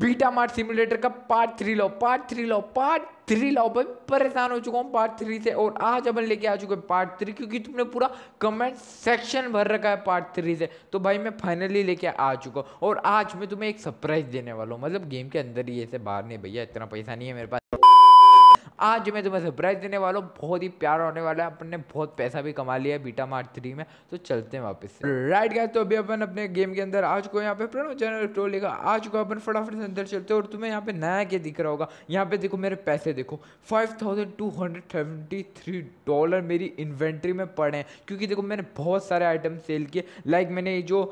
beta mart simulator का part three लो part three लो पार्ट थ्री लो भाई परेशान हो चुका हूँ पार्ट थ्री से और आज अपन लेके आ चुके हैं पार्ट थ्री क्योंकि तुमने पूरा कमेंट सेक्शन भर रखा है पार्ट थ्री से तो भाई मैं फाइनली लेके आ चुका हूँ और आज मैं तुम्हें एक सरप्राइज देने वाला हूँ मतलब गेम के अंदर ही ऐसे बाहर नहीं भैया इतना पैसा नहीं है मेरे पास आज मैं तुम्हें सरप्राइज देने वाला हूँ बहुत ही प्यार होने वाला है अपन ने बहुत पैसा भी कमा लिया है बीटा मार्ट थ्री में तो चलते हैं वापस राइट गया तो अभी अपन अपने गेम के अंदर आ चुके यहाँ पे प्रणो चैनल टोल लेगा आ चुका अपन फटाफट से अंदर चलते और तुम्हें यहाँ पे नया क्या दिख रहा होगा यहाँ पे देखो मेरे पैसे देखो five thousand two hundred seventy three dollar मेरी इन्वेंट्री में पड़े हैं क्योंकि देखो मैंने बहुत सारे आइटम सेल किए लाइक मैंने ये जो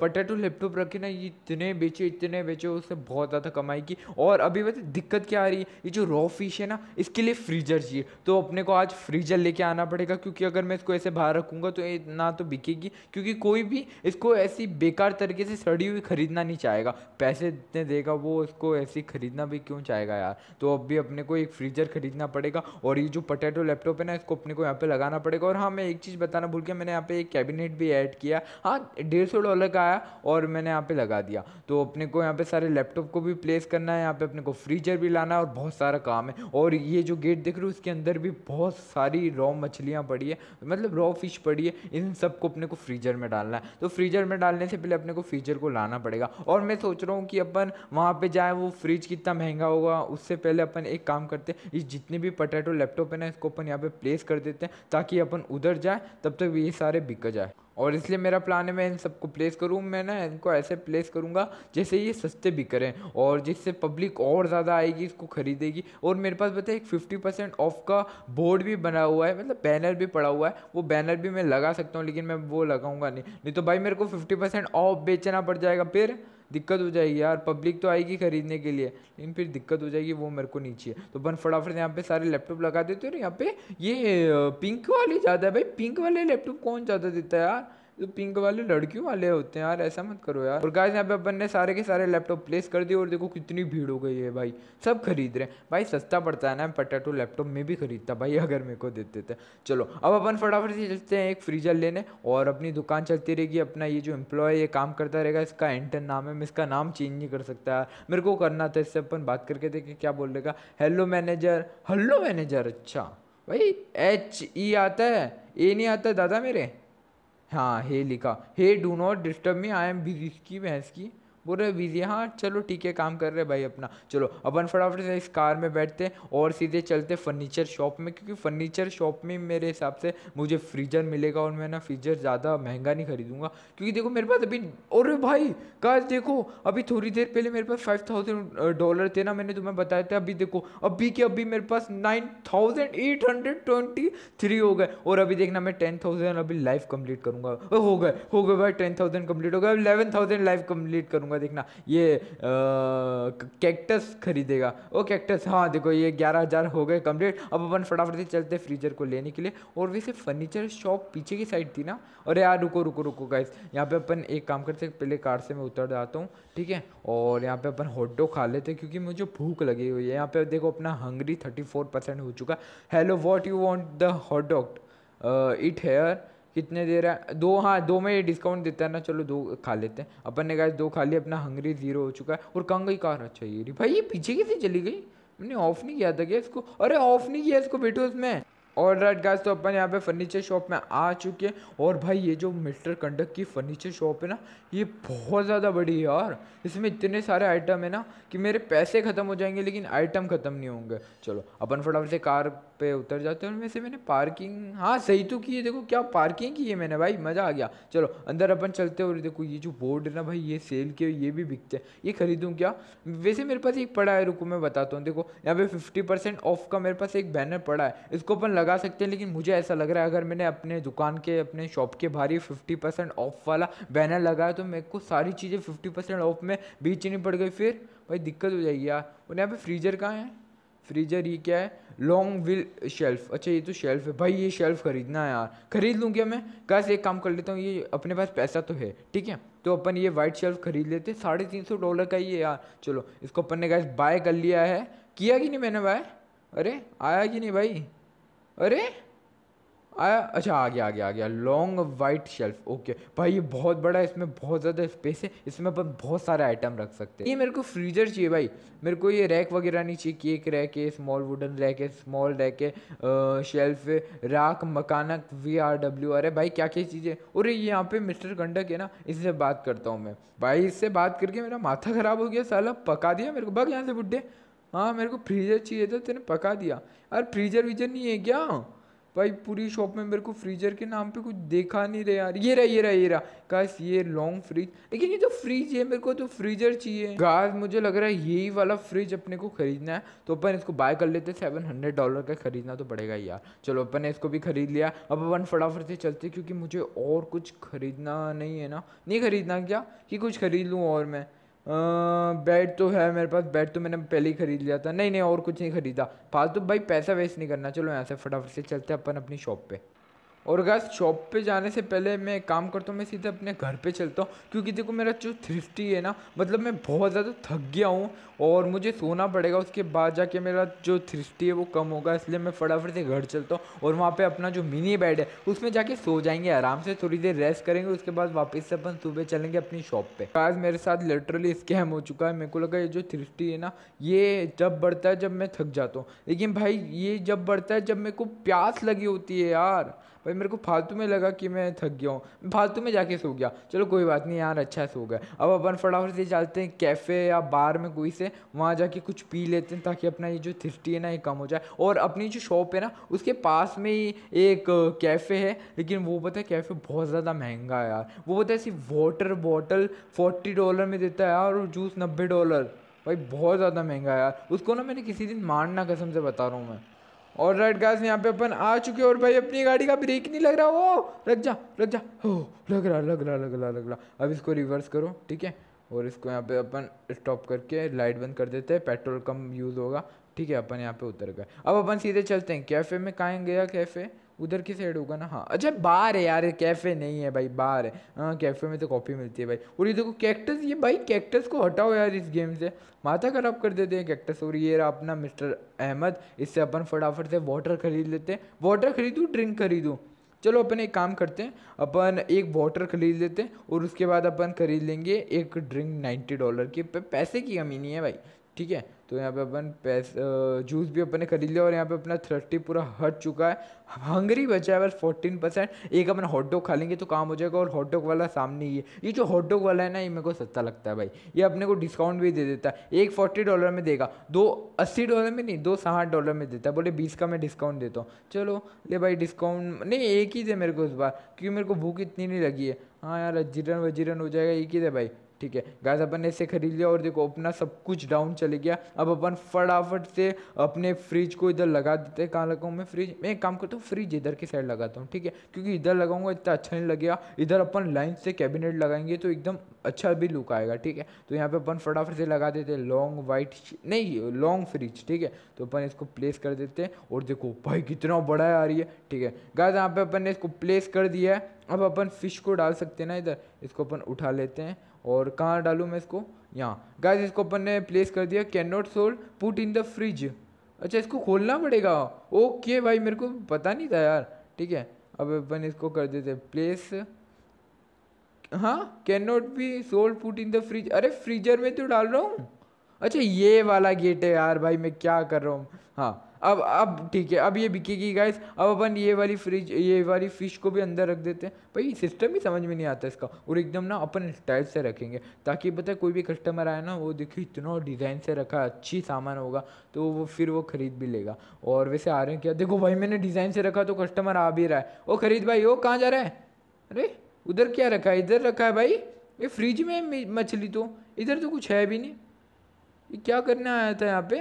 पटेटो लैपटॉप रखे ना ये इतने बेचे इतने बेचे उससे बहुत ज़्यादा कमाई की और अभी वैसे दिक्कत क्या आ रही है ये जो रॉ फिश है ना इसके लिए फ्रीजर चाहिए तो अपने को आज फ्रीजर लेके आना पड़ेगा क्योंकि अगर मैं इसको ऐसे बाहर रखूँगा तो ये ना तो बिकेगी क्योंकि कोई भी इसको ऐसी बेकार तरीके से सड़ी हुई ख़रीदना नहीं चाहेगा पैसे जितने देगा वो इसको ऐसी ख़रीदना भी क्यों चाहेगा यार तो अब भी अपने को एक फ्रीजर ख़रीदना पड़ेगा और ये जो पटेटो लैपटॉप है ना इसको अपने को यहाँ पर लगाना पड़ेगा और हाँ मैं एक चीज़ बताना भूल गया मैंने यहाँ पर एक कैबिनेट भी ऐड किया हाँ डेढ़ सौ डॉलर का आया और मैंने यहाँ पर लगा दिया तो अपने को यहाँ पर सारे लैपटॉप को भी प्लेस करना है यहाँ पर अपने को फ्रीजर भी लाना है और बहुत सारा काम है और ये ये जो गेट देख रहे हो इसके अंदर भी बहुत सारी रॉ मछलियाँ पड़ी है मतलब रॉ फिश पड़ी है इन सबको अपने को फ्रीजर में डालना है तो फ्रीजर में डालने से पहले अपने को फ्रीजर को लाना पड़ेगा और मैं सोच रहा हूँ कि अपन वहाँ पर जाए वो फ्रिज कितना महंगा होगा उससे पहले अपन एक काम करते हैं इस जितने भी पटेटो लैपटॉप है ना इसको अपन यहाँ पर प्लेस कर देते हैं ताकि अपन उधर जाए तब तक ये सारे बिक जाए और इसलिए मेरा प्लान है मैं इन सबको प्लेस करूँ मैं ना इनको ऐसे प्लेस करूँगा जैसे ये सस्ते भी करें और जिससे पब्लिक और ज़्यादा आएगी इसको ख़रीदेगी और मेरे पास बताए एक फिफ्टी परसेंट ऑफ का बोर्ड भी बना हुआ है मतलब बैनर भी पड़ा हुआ है वो बैनर भी मैं लगा सकता हूँ लेकिन मैं वो लगाऊंगा नहीं नहीं तो भाई मेरे को फिफ्टी परसेंट ऑफ बेचना पड़ जाएगा फिर दिक्कत हो जाएगी यार पब्लिक तो आएगी खरीदने के लिए लेकिन फिर दिक्कत हो जाएगी वो मेरे को नीचे तो बन फटाफट यहाँ पे सारे लैपटॉप लगा देते हो यहाँ पे ये पिंक वाले ज़्यादा है भाई पिंक वाले लैपटॉप कौन ज़्यादा देता है यार जो पिंक वाले लड़कियों वाले होते हैं यार ऐसा मत करो यार और गाइस यहाँ पे अपन ने सारे के सारे लैपटॉप प्लेस कर दिए और देखो कितनी भीड़ हो गई है भाई सब खरीद रहे हैं भाई सस्ता पड़ता है ना पटेटो लैपटॉप में भी खरीदता भाई अगर मेरे को देते थे चलो अब अपन फटाफट से चलते हैं एक फ्रीजर लेने और अपनी दुकान चलती रहेगी अपना ये जो एम्प्लॉय ये काम करता रहेगा इसका एंटन नाम है मैं इसका नाम चेंज नहीं कर सकता यार मेरे को करना था इससे अपन बात करके देखें क्या बोल रहेगा हेलो मैनेजर हेलो मैनेजर अच्छा भाई एच ई e आता है ए नहीं आता दादा मेरे हाँ हे लिखा हे do not disturb me I am busy की भैंस की बोले बिजी हाँ चलो ठीक है काम कर रहे भाई अपना चलो अपन फटाफट से इस कार में बैठते और सीधे चलते फर्नीचर शॉप में क्योंकि फर्नीचर शॉप में मेरे हिसाब से मुझे फ्रीजर मिलेगा और मैं ना फ्रीजर ज़्यादा महंगा नहीं खरीदूंगा क्योंकि देखो मेरे पास अभी और भाई कहा देखो अभी थोड़ी देर पहले मेरे पास फाइव थाउजेंड डॉलर थे ना मैंने तुम्हें बताया था अभी देखो अभी के अभी मेरे पास nine thousand eight hundred twenty three हो गए और अभी देखना मैं टेन थाउजेंड अभी लाइफ कम्प्लीट करूँगा हो गए हो गए भाई टेन थाउजेंड कंप्लीट हो गया इलेवन थाउजेंड लाइफ कम्प्लीट करूँगा दूंगा देखना ये कैक्टस खरीदेगा ओ कैक्टस हाँ देखो ये ग्यारह हज़ार हो गए कम्प्लीट अब अपन फटाफट से चलते फ्रीजर को लेने के लिए और वैसे फर्नीचर शॉप पीछे की साइड थी ना और यार रुको रुको रुको गाइस यहाँ पे अपन एक काम करते पहले कार से मैं उतर जाता हूँ ठीक है और यहाँ पे अपन हॉट डॉग खा लेते हैं क्योंकि मुझे भूख लगी हुई है यहाँ पे देखो अपना हंगरी थर्टी फोर परसेंट हो चुका hello what you want the hot dog eat here कितने दे रहा है दो हाँ दो में ये डिस्काउंट देता है ना चलो दो खा लेते हैं अपन ने कहा दो खा लिया अपना हंगरी ज़ीरो हो चुका है और कहाँ गई कार अच्छा ये रही भाई ये पीछे कैसे चली गई मैंने ऑफ नहीं किया था क्या इसको अरे ऑफ नहीं किया इसको बैठो इसमें और राइट गाइस तो अपन यहाँ पे फर्नीचर शॉप में आ चुके हैं और भाई ये जो मिस्टर कंडक की फर्नीचर शॉप है ना ये बहुत ज़्यादा बड़ी है यार इसमें इतने सारे आइटम है ना कि मेरे पैसे ख़त्म हो जाएंगे लेकिन आइटम ख़त्म नहीं होंगे चलो अपन फटाफट से कार पे उतर जाते हैं और वैसे मैंने पार्किंग हाँ सही तो की है देखो क्या पार्किंग की है मैंने भाई मज़ा आ गया चलो अंदर अपन चलते और देखो ये जो बोर्ड है ना भाई ये सेल के ये भी बिकते हैं ये खरीदूँ क्या वैसे मेरे पास एक पड़ा है रुको मैं बताता हूँ देखो यहाँ पे फिफ्टी परसेंट ऑफ का मेरे पास एक बैनर पड़ा है इसको अपन लगा सकते हैं लेकिन मुझे ऐसा लग रहा है अगर मैंने अपने दुकान के अपने शॉप के बाहर ही फिफ्टी परसेंट ऑफ वाला बैनर लगाया तो मेरे को सारी चीज़ें फिफ्टी परसेंट ऑफ में बेचनी पड़ गई फिर भाई दिक्कत हो जाएगी यार और यहाँ पे फ्रीजर कहाँ है फ्रीजर ये क्या है लॉन्ग विल शेल्फ अच्छा ये तो शेल्फ है भाई ये शेल्फ खरीदना है यार खरीद लूँ क्या मैं कैसे एक काम कर लेता हूँ ये अपने पास पैसा तो है ठीक है तो अपन ये वाइट शेल्फ खरीद लेते साढ़े तीन सौ डॉलर का ये यार चलो इसको अपन ने कैसे बाय कर लिया है किया कि नहीं मैंने बाय अरे आया कि नहीं भाई अरे आया अच्छा आ गया आ गया आ गया लॉन्ग वाइट शेल्फ ओके भाई ये बहुत बड़ा है इसमें बहुत ज़्यादा स्पेस है इसमें अपन बहुत सारे आइटम रख सकते हैं ये मेरे को फ्रीजर चाहिए भाई मेरे को ये रैक वगैरह नहीं चाहिए केक रैक है स्मॉल वुडन रैक है स्मॉल रैक है शेल्फ है राक मकानक वी आर डब्ल्यू आर है भाई क्या क्या चीज़ें और ये यहाँ पे मिस्टर गंडक है ना इससे बात करता हूँ मैं भाई इससे बात करके मेरा माथा ख़राब हो गया साला पका दिया मेरे को भाग यहाँ से बुढ़े हाँ मेरे को फ्रीजर चाहिए था तेने पका दिया अरे फ्रीजर वीजर नहीं है क्या भाई पूरी शॉप में मेरे को फ्रीजर के नाम पे कुछ देखा नहीं रहा यार ये रहा ये रहा ये रहा गाइस ये लॉन्ग फ्रिज लेकिन ये तो फ्रिज है मेरे को तो फ्रीजर चाहिए गाइस मुझे लग रहा है यही वाला फ्रिज अपने को खरीदना है तो अपन इसको बाय कर लेते सेवन हंड्रेड डॉलर का खरीदना तो पड़ेगा यार चलो अपन ने इसको भी खरीद लिया अब अपन फटाफट से चलते क्योंकि मुझे और कुछ खरीदना नहीं है ना नहीं खरीदना क्या कि कुछ खरीद लूँ और मैं बेड तो है मेरे पास बेड तो मैंने पहले ही ख़रीद लिया था नहीं नहीं और कुछ नहीं ख़रीदा फालतू तो भाई पैसा वेस्ट नहीं करना चलो यहाँ से फटाफट से चलते अपन अपनी शॉप पे और गैस शॉप पे जाने से पहले मैं काम करता हूँ मैं सीधे अपने घर पे चलता हूँ क्योंकि देखो मेरा जो थ्रिफ्टी है ना मतलब मैं बहुत ज़्यादा थक गया हूँ और मुझे सोना पड़ेगा उसके बाद जाके मेरा जो थ्रिफ्टी है वो कम होगा इसलिए मैं फटाफट से घर चलता हूँ और वहाँ पर अपना जो मिनी बेड है उसमें जाके सो जाएंगे आराम से थोड़ी देर रेस्ट करेंगे उसके बाद वापस से अपन सुबह चलेंगे अपनी शॉप पर आज मेरे साथ लिटरली स्कैम हो चुका है मेरे को लगा ये जो थ्रिफ्टी है ना ये जब बढ़ता है जब मैं थक जाता हूँ लेकिन भाई ये जब बढ़ता है जब मेरे को प्यास लगी होती है यार भाई मेरे को फालतू में लगा कि मैं थक गया हूँ फालतू में जाके सो गया चलो कोई बात नहीं यार अच्छा सो गया अब अपन फटाफट से चलते हैं कैफ़े या बार में कोई से वहाँ जाके कुछ पी लेते हैं ताकि अपना ये जो थिस्टी है ना ये कम हो जाए और अपनी जो शॉप है ना उसके पास में ही एक कैफ़े है लेकिन वो पता है कैफ़े बहुत ज़्यादा महंगा है यार वो पता है सिर्फ वाटर बॉटल फोर्टी डॉलर में देता है यार और जूस नब्बे डॉलर भाई बहुत ज़्यादा महंगा है यार उसको ना मैंने किसी दिन मारना कसम से बता रहा हूँ मैं और राइट गाइस यहाँ पे अपन आ चुके और भाई अपनी गाड़ी का ब्रेक नहीं लग रहा हो लग जा लग जा हो लग रहा लग रहा लग रहा लग रहा अब इसको रिवर्स करो ठीक है और इसको यहाँ पे अपन स्टॉप करके लाइट बंद कर देते हैं पेट्रोल कम यूज़ होगा ठीक है अपन यहाँ पे उतर गए अब अपन सीधे चलते हैं कैफ़े में कहाँ गया कैफ़े उधर की साइड होगा ना हाँ अच्छा बार है यार कैफ़े नहीं है भाई बार है हाँ कैफ़े में तो कॉफ़ी मिलती है भाई और ये देखो कैक्टस ये भाई कैक्टस को हटाओ यार इस गेम से माथा खराब कर देते हैं कैक्टस और ये रहा अपना मिस्टर अहमद इससे अपन फटाफट से वाटर खरीद लेते हैं वाटर खरीदूँ ड्रिंक खरीदूँ चलो अपन एक काम करते हैं अपन एक वाटर खरीद लेते हैं और उसके बाद अपन खरीद लेंगे एक ड्रिंक नाइन्टी डॉलर की पैसे की कमी नहीं है भाई ठीक है तो यहाँ पे अपन पैसा जूस भी अपन ने खरीद लिया और यहाँ पे अपना थर्टी पूरा हट चुका है हंगरी बचा है बस फोर्टीन परसेंट एक अपन हॉट डॉग खा लेंगे तो काम हो जाएगा और हॉट डॉग वाला सामने ही है ये जो हॉट डॉग वाला है ना ये मेरे को सस्ता लगता है भाई ये अपने को डिस्काउंट भी दे देता है एक फोर्टी डॉलर में देगा दो अस्सी डॉलर में नहीं दो साठ डॉलर में देता है बोले बीस का मैं डिस्काउंट देता हूँ चलो ले भाई डिस्काउंट नहीं एक ही दे मेरे को इस बार क्योंकि मेरे को भूख इतनी नहीं लगी है हाँ यार अजीरन वजीरन हो जाएगा एक ही दे भाई ठीक है गैस अपन ने इसे खरीद लिया और देखो अपना सब कुछ डाउन चले गया अब अपन फटाफट से अपने फ्रिज को इधर लगा देते हैं कहाँ लगाऊँ मैं फ्रिज मैं एक काम करता हूँ फ्रिज इधर की साइड लगाता हूँ ठीक है क्योंकि इधर लगाऊंगा इतना अच्छा नहीं लगेगा इधर अपन लाइन से कैबिनेट लगाएंगे तो एकदम अच्छा भी लुक आएगा ठीक है तो यहाँ पे अपन फटाफट से लगा देते हैं लॉन्ग वाइट नहीं लॉन्ग फ्रिज ठीक है तो अपन इसको प्लेस कर देते हैं और देखो भाई कितना बड़ा है आ रही है ठीक है गाइस यहाँ पे अपन ने इसको प्लेस कर दिया है अब अपन फिश को डाल सकते हैं ना इधर इसको अपन उठा लेते हैं और कहाँ डालूँ मैं इसको यहाँ गैस इसको अपन ने प्लेस कर दिया can not sold put in the fridge अच्छा इसको खोलना पड़ेगा ओके भाई मेरे को पता नहीं था यार ठीक है अब अपन इसको कर देते प्लेस हाँ can not be sold put in the fridge अरे फ्रीजर में तो डाल रहा हूँ अच्छा ये वाला गेट है यार भाई मैं क्या कर रहा हूँ हाँ अब अब ठीक है अब ये बिकेगी गाइस अब अपन ये वाली फ्रिज ये वाली फ़िश को भी अंदर रख देते हैं भाई सिस्टम ही समझ में नहीं आता इसका और एकदम ना अपन स्टाइल से रखेंगे ताकि पता कोई भी कस्टमर आए ना वो देखे इतना डिज़ाइन से रखा अच्छी सामान होगा तो वो फिर वो ख़रीद भी लेगा और वैसे आ रहे हैं क्या देखो भाई मैंने डिज़ाइन से रखा तो कस्टमर आ भी रहा है ओ खरीद भाई ओ कहाँ जा रहा है अरे उधर क्या रखा है इधर रखा है भाई ये फ्रिज में मछली तो इधर तो कुछ है भी नहीं ये क्या करने आया था यहाँ पे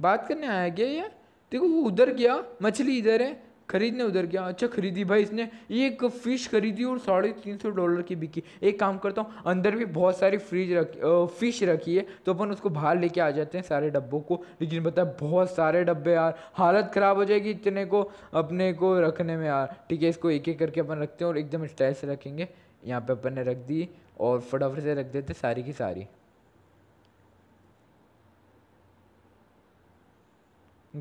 बात करने आया क्या ये देखो वो उधर गया मछली इधर है खरीदने उधर गया अच्छा खरीदी भाई इसने ये एक फ़िश खरीदी और साढ़े तीन सौ डॉलर की बिकी एक काम करता हूँ अंदर भी बहुत सारी फ्रिज रखी फ़िश रखी है तो अपन उसको बाहर लेके आ जाते हैं सारे डब्बों को लेकिन बता बहुत सारे डब्बे यार हालत ख़राब हो जाएगी इतने को अपने को रखने में यार ठीक है इसको एक एक करके अपन रखते हैं और एकदम स्टाइल से रखेंगे यहाँ पर अपन ने रख दी और फटाफट से रख देते सारी की सारी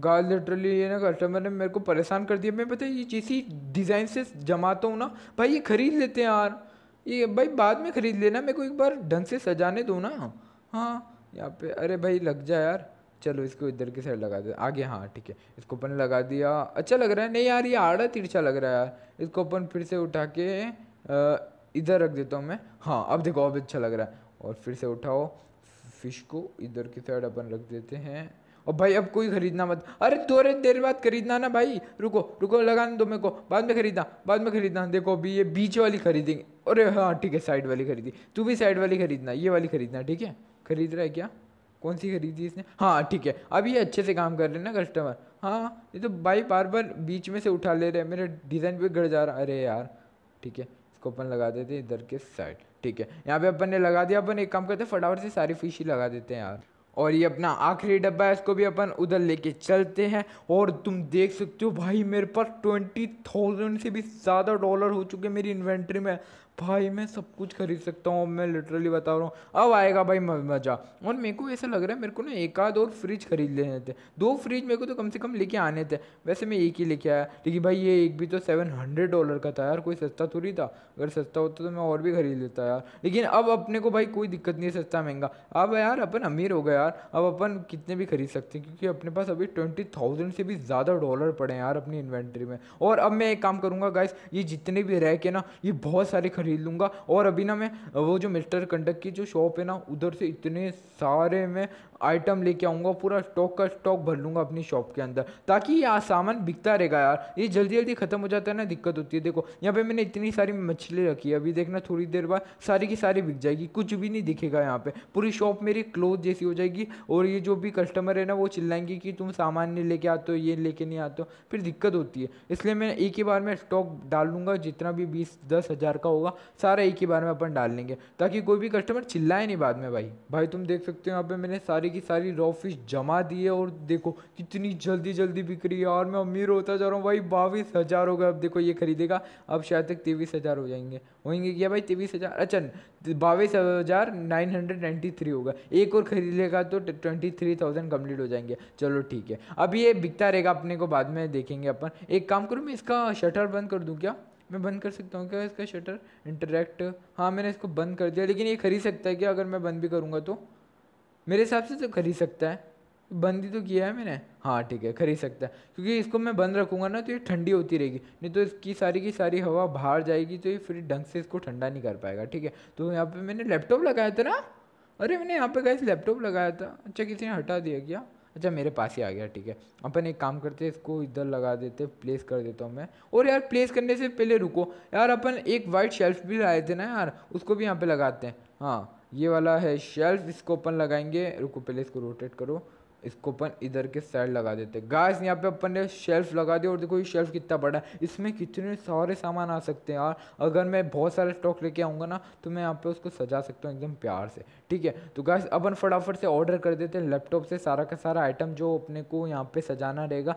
गाल लिटरली ये ना कस्टमर ने मेरे को परेशान कर दिया मैं पता ये जिस डिज़ाइन से जमाता हूँ ना भाई ये ख़रीद लेते हैं यार ये भाई बाद में ख़रीद लेना मेरे को एक बार ढंग से सजाने दो ना हाँ यहाँ पे अरे भाई लग जा यार चलो इसको इधर की साइड लगा दे आगे हाँ ठीक है इसको अपन लगा दिया अच्छा लग रहा है नहीं यार ये आड़ा तिरछा लग रहा है यार इसको अपन फिर से उठा के इधर रख देता हूँ मैं हाँ अब देखो अब अच्छा लग रहा है और फिर से उठाओ फिश को इधर की साइड अपन रख देते हैं और भाई अब कोई खरीदना मत अरे थोड़े देर बाद खरीदना ना भाई रुको रुको लगाने दो तो मेरे को बाद में खरीदना बाद में खरीदना देखो अभी ये बीच वाली खरीदेंगे अरे हाँ ठीक है साइड वाली खरीदी तू भी साइड वाली खरीदना ये वाली खरीदना ठीक है खरीद रहा है क्या कौन सी खरीदी इसने हाँ ठीक है अब ये अच्छे से काम कर रहे हैं ना कस्टमर हाँ ये तो भाई बार बार बीच में से उठा ले रहे हैं मेरे डिज़ाइन भी गड़ जा रहा अरे यार ठीक है इसको अपन लगा देते हैं इधर के साइड ठीक है यहाँ पे अपन ने लगा दिया अपन एक काम करते हैं फटाफट से सारी फिश ही लगा देते हैं यार और ये अपना आखिरी डब्बा है इसको भी अपन उधर लेके चलते हैं और तुम देख सकते हो भाई मेरे पास ट्वेंटी थाउजेंड से भी ज़्यादा डॉलर हो चुके हैं मेरी इन्वेंट्री में भाई मैं सब कुछ खरीद सकता हूँ मैं लिटरली बता रहा हूँ अब आएगा भाई मज़ा और मेरे को ऐसा लग रहा है मेरे को ना एक आध और फ्रिज खरीद लेने थे दो फ्रिज मेरे को तो कम से कम लेके आने थे वैसे मैं एक ही लेके आया लेकिन भाई ये एक भी तो सेवन हंड्रेड डॉलर का था यार कोई सस्ता थोड़ी था अगर सस्ता होता तो मैं और भी खरीद लेता यार लेकिन अब अपने को भाई कोई दिक्कत नहीं है सस्ता महंगा अब यार अपन अमीर हो गए यार अब अपन कितने भी खरीद सकते हैं क्योंकि अपने पास अभी ट्वेंटी थाउजेंड से भी ज़्यादा डॉलर पड़े हैं यार अपनी इन्वेंट्री में और अब मैं एक काम करूँगा गाइस ये जितने भी रैक है ना ये बहुत सारे खरीद खरीद लूँगा और अभी ना मैं वो जो मिस्टर कंडक की जो शॉप है ना उधर से इतने सारे मैं आइटम लेके आऊँगा पूरा स्टॉक का स्टॉक भर लूँगा अपनी शॉप के अंदर ताकि ये सामान बिकता रहेगा यार ये जल्दी जल्दी ख़त्म हो जाता है ना दिक्कत होती है देखो यहाँ पे मैंने इतनी सारी मछली रखी है अभी देखना थोड़ी देर बाद सारी की सारी बिक जाएगी कुछ भी नहीं दिखेगा यहाँ पर पूरी शॉप मेरी क्लोथ जैसी हो जाएगी और ये जो भी कस्टमर है ना वो चिल्लाएंगे कि तुम सामान नहीं लेके आते हो ये लेके नहीं आते हो फिर दिक्कत होती है इसलिए मैं एक ही बार में स्टॉक डाल लूँगा जितना भी बीस दस हज़ार का होगा सारा एक ही बार में अपन डाल लेंगे ताकि कोई भी कस्टमर चिल्लाए नहीं बाद में भाई भाई तुम देख सकते हो यहाँ पर मैंने सारी सारी की सारी रॉ फिश जमा दी है और देखो कितनी जल्दी जल्दी बिक रही है और मैं अमीर होता जा रहा हूँ भाई बाईस हज़ार हो गए अब देखो ये खरीदेगा अब शायद तक तेईस हज़ार हो जाएंगे होएंगे क्या भाई तेईस हज़ार अच्छा बाईस हज़ार नाइन हंड्रेड नाइन्टी थ्री होगा एक और खरीद लेगा तो ट्वेंटी थ्री थाउजेंड कम्प्लीट हो जाएंगे चलो ठीक है अब ये बिकता रहेगा अपने को बाद में देखेंगे अपन एक काम करूँ मैं इसका शटर बंद कर दूँ क्या मैं बंद कर सकता हूँ क्या इसका शटर इंटरेक्ट हाँ मैंने इसको बंद कर दिया लेकिन ये खरीद सकता है क्या अगर मैं बंद भी करूँगा तो मेरे हिसाब से तो खरीद सकता है बंद ही तो किया है मैंने हाँ ठीक है खरीद सकता है क्योंकि इसको मैं बंद रखूँगा ना तो ये ठंडी होती रहेगी नहीं तो इसकी सारी की सारी हवा बाहर जाएगी तो ये फिर ढंग से इसको ठंडा नहीं कर पाएगा ठीक है तो यहाँ पे मैंने लैपटॉप लगाया था ना अरे मैंने यहाँ पे गैस लैपटॉप लगाया था अच्छा किसी ने हटा दिया क्या अच्छा मेरे पास ही आ गया ठीक है अपन एक काम करते हैं इसको इधर लगा देते प्लेस कर देता हूँ मैं और यार प्लेस करने से पहले रुको यार अपन एक वाइट शेल्फ भी लाए थे ना यार उसको भी यहाँ पे लगाते हैं हाँ ये वाला है शेल्फ इसको ओपन लगाएंगे रुको पहले इसको रोटेट करो इसको अपन इधर के साइड लगा देते हैं गाइस यहाँ पे अपन ने शेल्फ लगा दिया और देखो ये शेल्फ कितना बड़ा है इसमें कितने सारे सामान आ सकते हैं यार अगर मैं बहुत सारे स्टॉक लेके आऊँगा ना तो मैं यहाँ पे उसको सजा सकता हूँ एकदम प्यार से ठीक है तो गाइस अपन फटाफट से ऑर्डर कर देते हैं लैपटॉप से सारा का सारा आइटम जो अपने को यहाँ पे सजाना रहेगा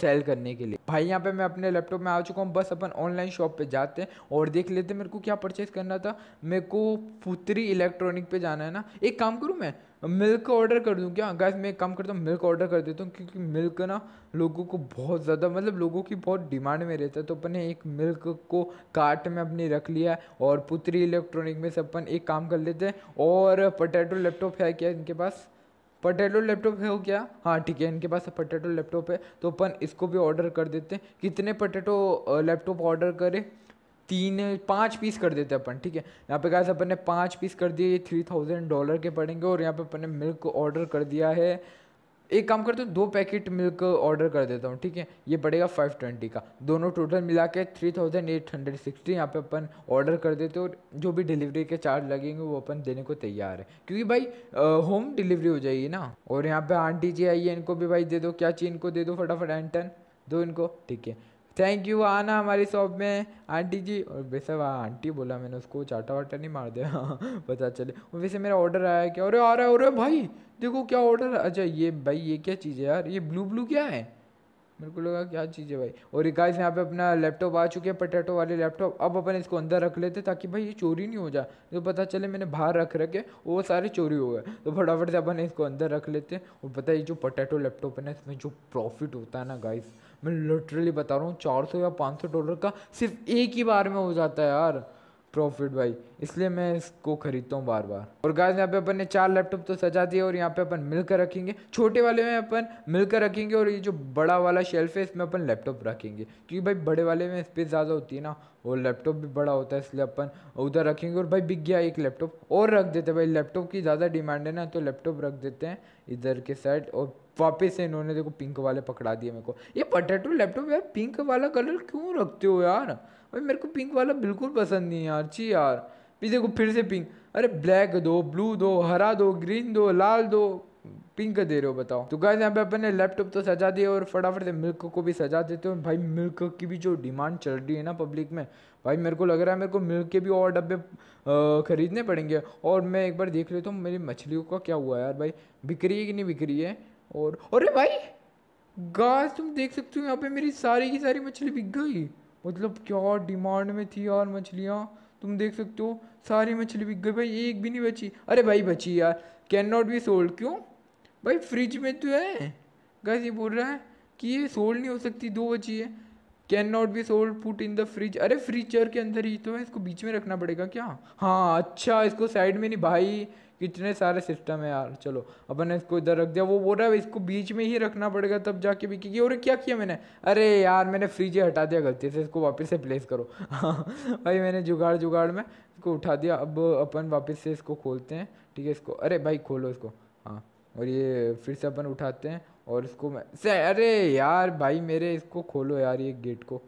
सेल करने के लिए भाई यहाँ पे मैं अपने लैपटॉप में आ चुका हूँ बस अपन ऑनलाइन शॉप पे जाते हैं और देख लेते हैं मेरे को क्या परचेज़ करना था मेरे को पुत्री इलेक्ट्रॉनिक पे जाना है ना एक काम करूँ मैं मिल्क ऑर्डर कर दूँ क्या गैस मैं एक काम करता हूँ मिल्क ऑर्डर कर देता हूँ क्योंकि मिल्क ना लोगों को बहुत ज़्यादा मतलब लोगों की बहुत डिमांड में रहता है तो अपन ने एक मिल्क को कार्ट में अपने रख लिया है और पुत्री इलेक्ट्रॉनिक में से अपन एक काम कर लेते हैं और पटेटो लैपटॉप है क्या इनके पास पटेटो लैपटॉप है वो क्या हाँ ठीक है इनके पास पटेटो लैपटॉप है तो अपन इसको भी ऑर्डर कर देते हैं कितने पटेटो लैपटॉप ऑर्डर करें तीन पाँच पीस कर देते अपन ठीक है यहाँ पे कहा अपन ने पाँच पीस कर दिए ये थ्री थाउजेंड डॉलर के पड़ेंगे और यहाँ पे अपन ने मिल्क ऑर्डर कर दिया है एक काम करते हो दो पैकेट मिल्क ऑर्डर कर देता हूँ ठीक है ये पड़ेगा फाइव ट्वेंटी का दोनों टोटल मिला के three thousand eight hundred sixty यहाँ पे अपन ऑर्डर कर देते हैं और जो भी डिलीवरी के चार्ज लगेंगे वो अपन देने को तैयार है क्योंकि भाई होम डिलीवरी हो जाएगी ना और यहाँ पे आंटी जी आई है इनको भी भाई दे दो क्या चीज़ इनको दे दो फटाफट एंटन दो इनको ठीक है थैंक यू आना हमारी शॉप में आंटी जी और वैसे वहाँ आंटी बोला मैंने उसको चाटा वाटा नहीं मार दिया पता चले और वैसे मेरा ऑर्डर आया क्या अरे आ रहा है अरे भाई देखो क्या ऑर्डर अच्छा ये भाई ये क्या चीज़ है यार ये ब्लू ब्लू क्या है मेरे को लगा क्या चीज़ है भाई और गाइस यहाँ पे अपना लैपटॉप आ चुके हैं पटेटो वाले लैपटॉप अब अपन इसको अंदर रख लेते ताकि भाई ये चोरी नहीं हो जाए जो तो पता चले मैंने बाहर रख रखे वो सारे चोरी हो गए तो फटाफट से अपन इसको अंदर रख लेते और पता ये जो पटेटो लैपटॉप है ना इसमें जो प्रॉफिट होता है ना गाइस मैं लिटरली बता रहा हूँ चार सौ या पाँच सौ डॉलर का सिर्फ एक ही बार में हो जाता है यार प्रॉफिट भाई इसलिए मैं इसको खरीदता हूँ बार बार और गाइस यहाँ पे अपन ने चार लैपटॉप तो सजा दिए और यहाँ पे अपन मिलकर रखेंगे छोटे वाले में अपन मिलकर रखेंगे और ये जो बड़ा वाला शेल्फ है इसमें अपन लैपटॉप रखेंगे क्योंकि भाई बड़े वाले में स्पेस ज़्यादा होती है ना और लैपटॉप भी बड़ा होता है इसलिए अपन उधर रखेंगे और भाई बिक गया एक लैपटॉप और रख देते हैं भाई लैपटॉप की ज़्यादा डिमांड है ना तो लैपटॉप रख देते हैं इधर के साइड और वापस से इन्होंने देखो पिंक वाले पकड़ा दिए मेरे को ये पटेटो लैपटॉप यार पिंक वाला कलर क्यों रखते हो यार भाई मेरे को पिंक वाला बिल्कुल पसंद नहीं यार ची यार फिर देखो फिर से पिंक अरे ब्लैक दो ब्लू दो हरा दो ग्रीन दो लाल दो पिंक दे रहे हो बताओ तो गाय यहाँ पे अपने लैपटॉप तो सजा दिए और फटाफट से मिल्क को भी सजा देते हो भाई मिल्क की भी जो डिमांड चल रही है ना पब्लिक में भाई मेरे को लग रहा है मेरे को मिल्क के भी और डब्बे खरीदने पड़ेंगे और मैं एक बार देख लेता हूँ मेरी मछलियों का क्या हुआ यार भाई बिक्री है कि नहीं बिक्री है और अरे भाई गाय तुम देख सकते हो यहाँ पे मेरी सारी की सारी मछली बिक गई मतलब क्या डिमांड में थी यार मछलियाँ तुम देख सकते हो सारी मछली बिक गई भाई एक भी नहीं बची अरे भाई बची यार कैन नॉट बी सोल्ड क्यों भाई फ्रिज में तो है गैस ये बोल रहा है कि ये सोल्ड नहीं हो सकती दो बची है can not be sold put in the fridge अरे फ्रिजर के अंदर ही तो है इसको बीच में रखना पड़ेगा क्या हाँ अच्छा इसको साइड में नहीं भाई कितने सारे सिस्टम है यार चलो अपन ने इसको इधर रख दिया वो बोल रहा है इसको बीच में ही रखना पड़ेगा तब जाके बिकेगी और क्या किया मैंने अरे यार मैंने फ्रिज हटा दिया गलती से इसको वापस से प्लेस करो भाई मैंने जुगाड़ जुगाड़ में इसको उठा दिया अब अपन वापस से इसको खोलते हैं ठीक है इसको अरे भाई खोलो इसको हाँ और ये फिर से अपन उठाते हैं और इसको मैं अरे यार भाई मेरे इसको खोलो यार ये गेट को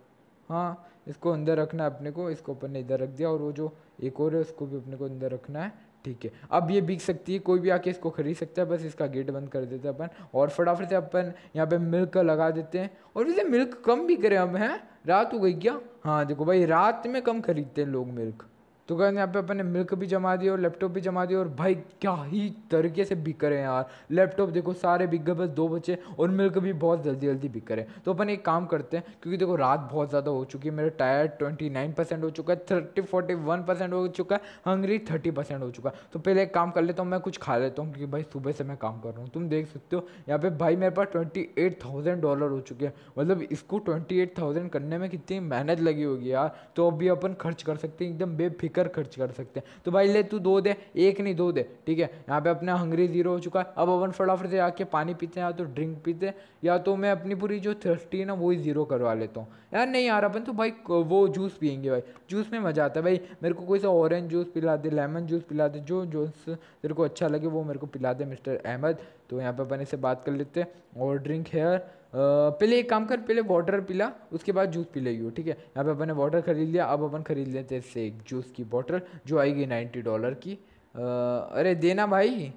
हाँ इसको अंदर रखना अपने को इसको अपन ने इधर रख दिया और वो जो एक और है उसको भी अपने को अंदर रखना है ठीक है अब ये बिक सकती है कोई भी आके इसको खरीद सकता है बस इसका गेट बंद कर देते हैं अपन और फटाफट से अपन यहाँ पे मिल्क लगा देते हैं और वैसे मिल्क कम भी करें हम हैं रात हो गई क्या हाँ देखो भाई रात में कम खरीदते हैं लोग मिल्क तो कहते यहाँ पे अपन ने मिल्क भी जमा दिया और लैपटॉप भी जमा दिया और भाई क्या ही तरीके से बिक रहे हैं यार लैपटॉप देखो सारे बिक गए बस दो बचे और मिल्क भी बहुत जल्दी जल्दी बिक रहे हैं तो अपन एक काम करते हैं क्योंकि देखो रात बहुत ज़्यादा हो चुकी है मेरा टायर ट्वेंटी नाइन परसेंट हो चुका है थर्टी फोर्टी वन परसेंट हो चुका है हंगरी थर्टी परसेंट हो चुका है तो पहले एक काम कर लेता हूँ मैं कुछ खा लेता हूँ क्योंकि भाई सुबह से मैं काम कर रहा हूँ तुम देख सकते हो यहाँ पे भाई मेरे पास ट्वेंटी एट थाउजेंड डॉलर हो चुके हैं मतलब इसको ट्वेंटी एट थाउजेंड करने में कितनी मेहनत लगी होगी यार तो अभी अपन खर्च कर सकते हैं एकदम बेफिक कर खर्च कर सकते हैं तो भाई ले तू दो दे एक नहीं दो दे ठीक है यहाँ पे अपना हंगरी जीरो हो चुका है अब अपन फटाफट से आके पानी पीते हैं या तो ड्रिंक पीते हैं या तो मैं अपनी पूरी जो थ्रस्टी है ना वही ज़ीरो करवा लेता हूँ यार नहीं यार अपन तो भाई वो जूस पियेंगे भाई जूस में मज़ा आता है भाई मेरे को कोई सा ऑरेंज जूस पिला दे लेमन जूस पिला दे जो जूस तेरे को अच्छा लगे वो मेरे को पिला दे मिस्टर अहमद तो यहाँ पर अपन इसे बात कर लेते हैं और ड्रिंक हेयर पहले एक काम कर पहले वाटर पिला उसके बाद जूस पी लेगी ठीक है यहाँ पे अपन ने वाटर ख़रीद लिया अब अपन ख़रीद लेते हैं एक जूस की बॉटल जो आएगी नाइन्टी डॉलर की आ, अरे देना भाई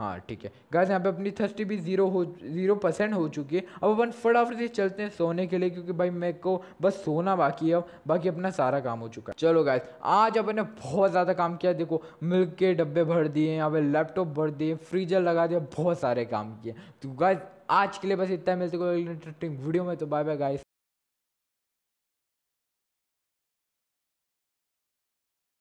हाँ ठीक है गैस यहाँ पे अपनी थर्स्टी भी जीरो हो जीरो परसेंट हो चुकी है अब अपन फटाफट से चलते हैं सोने के लिए क्योंकि भाई मेरे को बस सोना बाकी है अब बाकी अपना सारा काम हो चुका है चलो गैस आज अपन ने बहुत ज़्यादा काम किया देखो मिल्क के डब्बे भर दिए यहाँ पे लैपटॉप भर दिए फ्रीजर लगा दिया बहुत सारे काम किए तो गैस आज के लिए बस इतना मिलते वीडियो में तो बाय बाय गाइस